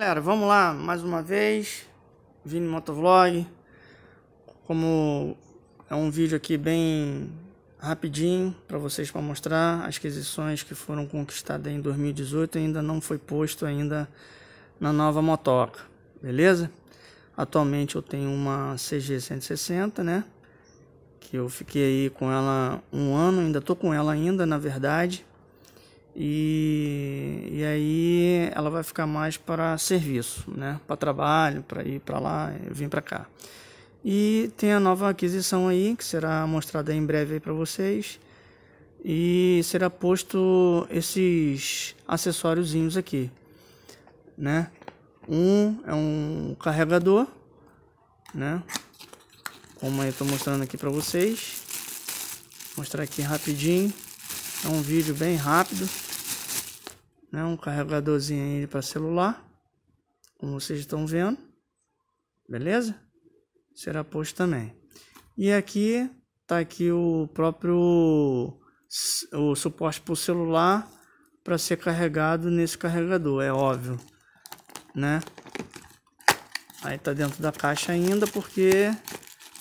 Galera, vamos lá, mais uma vez, Vini Motovlog, como é um vídeo aqui bem rapidinho para vocês para mostrar as aquisições que foram conquistadas em 2018 ainda não foi posto ainda na nova motoca, beleza? Atualmente eu tenho uma CG 160, né, que eu fiquei aí com ela um ano, ainda tô com ela ainda, na verdade, e, e aí ela vai ficar mais para serviço, né? para trabalho, para ir para lá, vir para cá. E tem a nova aquisição aí, que será mostrada em breve para vocês. E será posto esses acessórios aqui, né? Um é um carregador, né? Como eu estou mostrando aqui para vocês. Vou mostrar aqui rapidinho. É um vídeo bem rápido, né? Um carregadorzinho aí para celular, como vocês estão vendo, beleza? Será posto também. E aqui tá aqui o próprio o suporte para o celular para ser carregado nesse carregador, é óbvio, né? Aí tá dentro da caixa ainda porque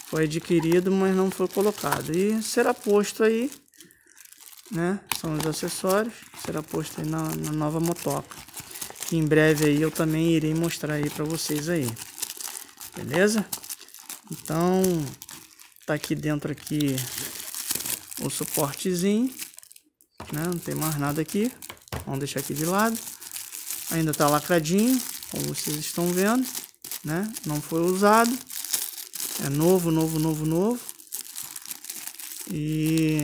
foi adquirido, mas não foi colocado. E será posto aí né? São os acessórios, será posto na, na, nova motoca. Que em breve aí eu também irei mostrar aí para vocês aí. Beleza? Então, tá aqui dentro aqui o suportezinho, né? Não tem mais nada aqui. Vamos deixar aqui de lado. Ainda tá lacradinho, como vocês estão vendo, né? Não foi usado. É novo, novo, novo, novo. E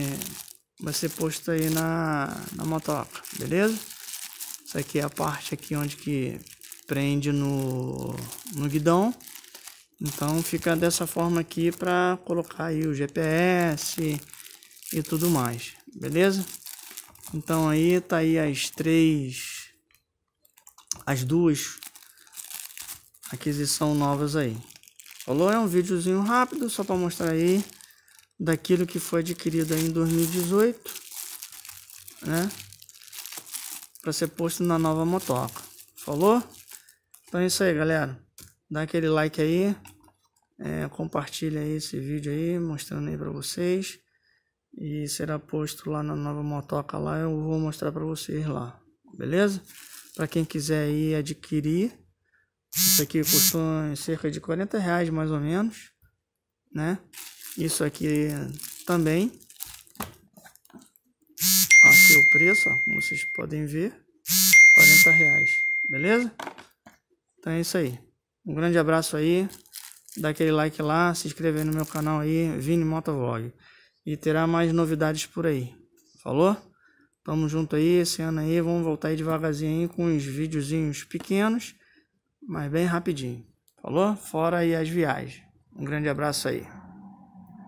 vai ser posto aí na, na motoca, beleza? Isso aqui é a parte aqui onde que prende no, no guidão. Então fica dessa forma aqui para colocar aí o GPS e tudo mais, beleza? Então aí tá aí as três, as duas aquisição novas aí. Falou, é um videozinho rápido só para mostrar aí daquilo que foi adquirido em 2018, né? Para ser posto na nova motoca. Falou? Então é isso aí, galera. Dá aquele like aí. É, compartilha aí esse vídeo aí, mostrando aí para vocês. E será posto lá na nova motoca lá, eu vou mostrar para vocês lá. Beleza? Para quem quiser aí adquirir, isso aqui custou cerca de 40 reais mais ou menos, né? Isso aqui também. Aqui o preço, ó, como vocês podem ver, 40 reais, beleza? Então é isso aí. Um grande abraço aí, dá aquele like lá, se inscreve aí no meu canal aí, Vini Motovlog. E terá mais novidades por aí, falou? Tamo junto aí, esse ano aí, vamos voltar aí devagarzinho aí, com uns videozinhos pequenos, mas bem rapidinho. Falou? Fora aí as viagens. Um grande abraço aí.